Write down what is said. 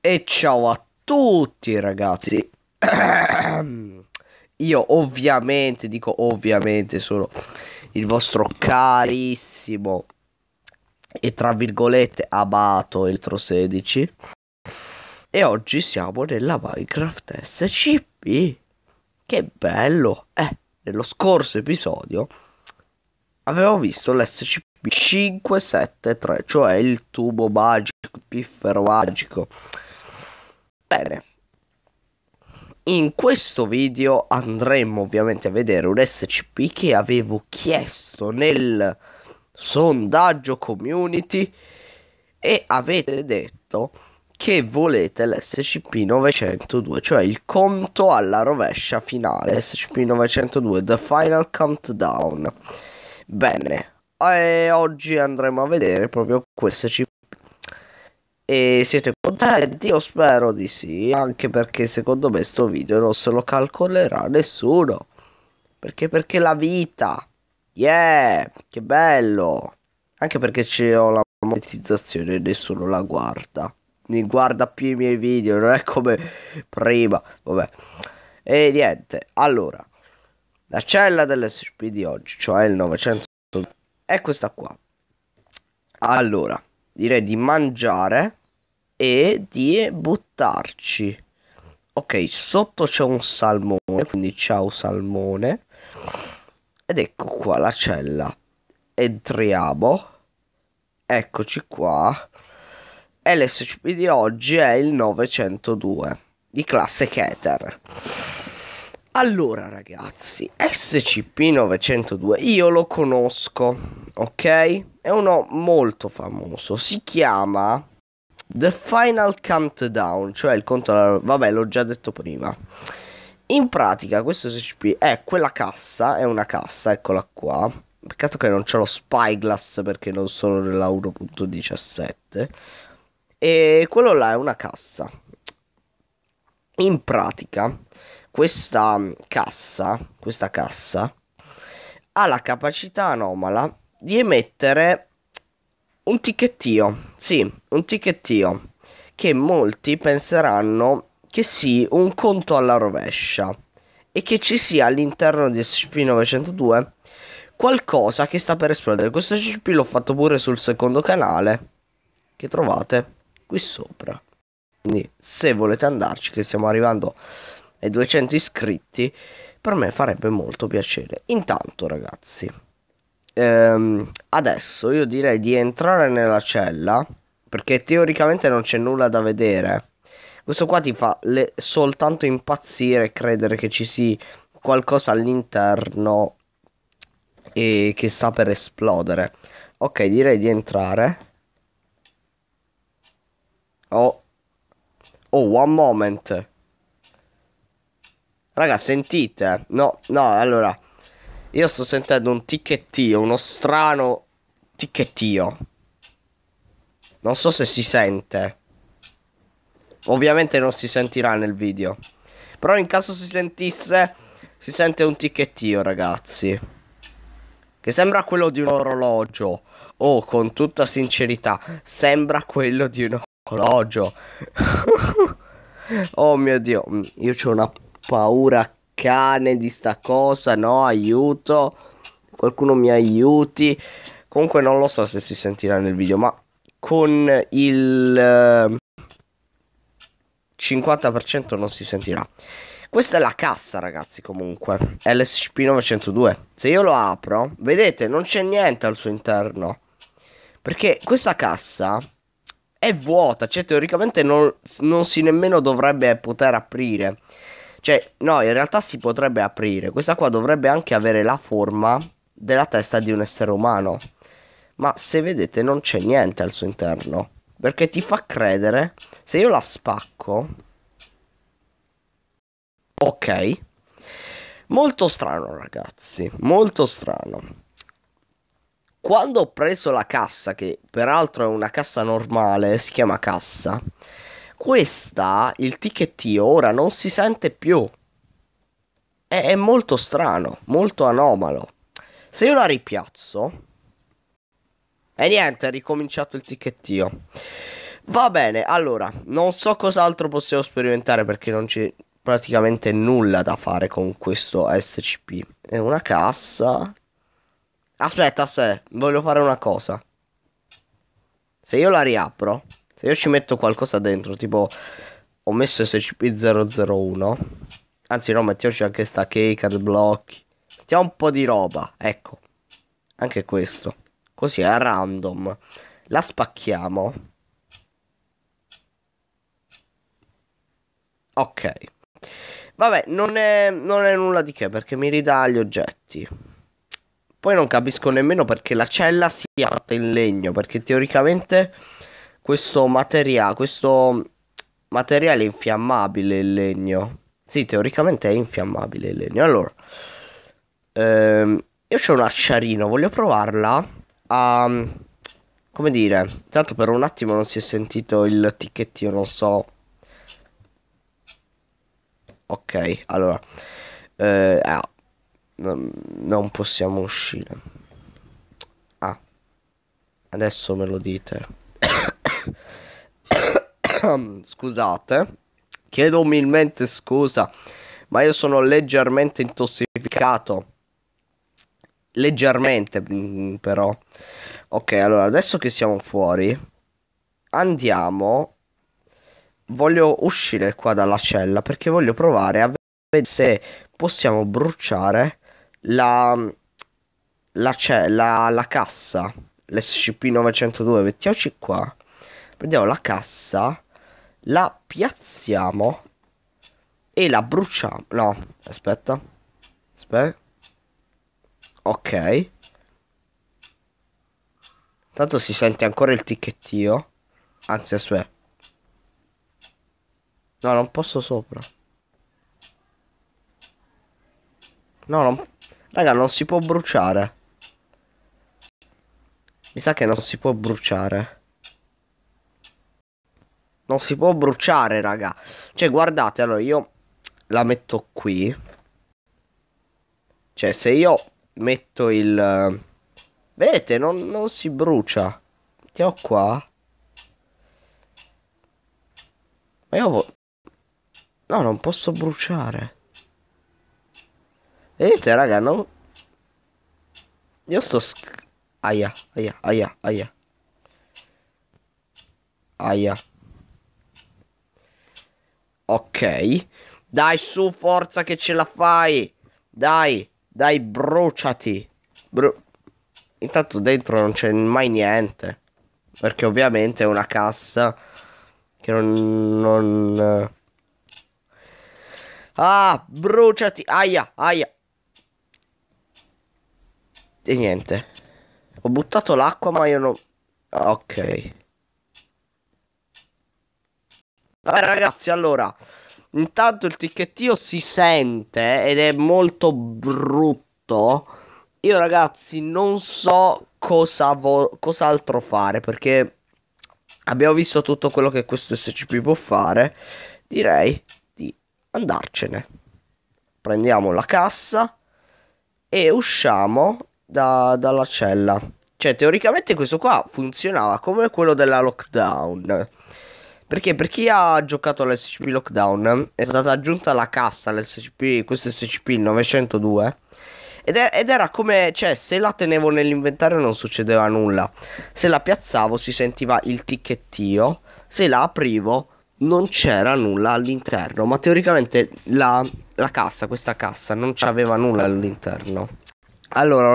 E ciao a tutti ragazzi Io ovviamente, dico ovviamente sono il vostro carissimo E tra virgolette amato Eltro16 E oggi siamo nella Minecraft SCP Che bello Eh, nello scorso episodio Avevo visto l'SCP 573 Cioè il tubo magico, piffero magico Bene, in questo video andremo ovviamente a vedere un SCP che avevo chiesto nel sondaggio community e avete detto che volete l'SCP-902, cioè il conto alla rovescia finale, SCP-902, The Final Countdown. Bene, e oggi andremo a vedere proprio questo SCP e siete contenti? Io spero di sì, anche perché secondo me sto video non se lo calcolerà nessuno. Perché perché la vita. Yeah, che bello. Anche perché c'ho la monetizzazione e nessuno la guarda. Mi guarda più i miei video, non è come prima. Vabbè. E niente, allora. La cella dell'SP di oggi, cioè il 900, è questa qua. Allora, direi di mangiare e di buttarci. Ok, sotto c'è un salmone, quindi ciao salmone. Ed ecco qua la cella. Entriamo. Eccoci qua. E l'SCP di oggi è il 902 di classe Keter. Allora ragazzi, SCP-902 io lo conosco, ok? È uno molto famoso, si chiama The Final Countdown, cioè il conto alla... vabbè l'ho già detto prima. In pratica questo SCP è quella cassa, è una cassa, eccola qua. Peccato che non c'è lo Spyglass perché non sono nella 1.17. E quello là è una cassa. In pratica questa cassa, questa cassa ha la capacità anomala di emettere un ticchettio, sì, un ticchettio che molti penseranno che sia un conto alla rovescia e che ci sia all'interno di SCP-902 qualcosa che sta per esplodere. Questo SCP l'ho fatto pure sul secondo canale che trovate qui sopra. Quindi se volete andarci, che stiamo arrivando ai 200 iscritti, per me farebbe molto piacere. Intanto ragazzi, ehm, adesso io direi di entrare nella cella perché teoricamente non c'è nulla da vedere. Questo qua ti fa le, soltanto impazzire credere che ci sia qualcosa all'interno e che sta per esplodere. Ok, direi di entrare. Oh. Oh, one moment. Raga, sentite. No, no, allora. Io sto sentendo un ticchettio, uno strano ticchettio. Non so se si sente. Ovviamente non si sentirà nel video. Però in caso si sentisse, si sente un ticchettio, ragazzi. Che sembra quello di un orologio. Oh, con tutta sincerità, sembra quello di un orologio. oh mio Dio, mm, io ho una paura cane di sta cosa, no, aiuto, qualcuno mi aiuti. Comunque non lo so se si sentirà nel video, ma con il 50% eh, non si sentirà. Questa è la cassa, ragazzi, comunque. LSP902. Se io lo apro, vedete, non c'è niente al suo interno. Perché questa cassa è vuota, cioè teoricamente non, non si nemmeno dovrebbe poter aprire. Cioè, no, in realtà si potrebbe aprire. Questa qua dovrebbe anche avere la forma della testa di un essere umano. Ma se vedete non c'è niente al suo interno. Perché ti fa credere. Se io la spacco... Ok. Molto strano ragazzi. Molto strano quando ho preso la cassa, che peraltro è una cassa normale, si chiama cassa, questa, il ticchettio, ora non si sente più. È, è molto strano, molto anomalo. Se io la ripiazzo... E niente, è ricominciato il ticchettio. Va bene, allora, non so cos'altro possiamo sperimentare perché non c'è praticamente nulla da fare con questo SCP. È una cassa. Aspetta, aspetta, voglio fare una cosa. Se io la riapro se io ci metto qualcosa dentro, tipo ho messo SCP-001, anzi no, mettiamoci anche sta cake, ad blocchi, mettiamo un po' di roba, ecco, anche questo, così a random, la spacchiamo. Ok. Vabbè, non è, non è nulla di che perché mi ridà gli oggetti. Poi non capisco nemmeno perché la cella sia fatta in legno, perché teoricamente questo materiale, questo materiale infiammabile il legno. Sì, teoricamente è infiammabile il legno. Allora, ehm, io ho un acciarino, voglio provarla a... Come dire, tanto per un attimo non si è sentito il ticchettio, non so. Ok, allora. Eh, ah, non possiamo uscire. Ah, adesso me lo dite. Scusate, chiedo umilmente scusa, ma io sono leggermente intossificato. Leggermente, mm, però. Ok, allora, adesso che siamo fuori, andiamo. Voglio uscire qua dalla cella perché voglio provare a vedere se possiamo bruciare la, la, cella, la cassa, l'SCP-902. Mettiamoci qua prendiamo la cassa, la piazziamo e la bruciamo. No, aspetta. Aspetta. Ok. Tanto si sente ancora il ticchettio. Anzi, aspetta. No, non posso sopra. No, non... Raga, non si può bruciare. Mi sa che non si può bruciare. Non si può bruciare, raga. Cioè, guardate, allora io la metto qui. Cioè, se io metto il... Vedete, non, non si brucia. Mettiamo qua. Ma io... Vo... No, non posso bruciare. Vedete, raga, non... Io sto... Aia, aia, aia, aia. Aia. Ok. Dai su, forza che ce la fai. Dai, dai, bruciati. Bru Intanto dentro non c'è mai niente. Perché ovviamente è una cassa che non... non... Ah, bruciati. Aia, aia. E niente. Ho buttato l'acqua ma io non... Ok. Vabbè eh, ragazzi, allora, intanto il ticchettio si sente ed è molto brutto. Io ragazzi non so cosa vo- cos'altro fare perché abbiamo visto tutto quello che questo SCP può fare. Direi di andarcene. Prendiamo la cassa e usciamo da- dalla cella. Cioè, teoricamente questo qua funzionava come quello della lockdown. Perché per chi ha giocato all'SCP Lockdown è stata aggiunta la cassa all'SCP, questo SCP 902. Ed, è, ed, era come, cioè, se la tenevo nell'inventario non succedeva nulla. Se la piazzavo si sentiva il ticchettio. Se la aprivo non c'era nulla all'interno. Ma teoricamente la, la cassa, questa cassa, non c'aveva nulla all'interno. Allora,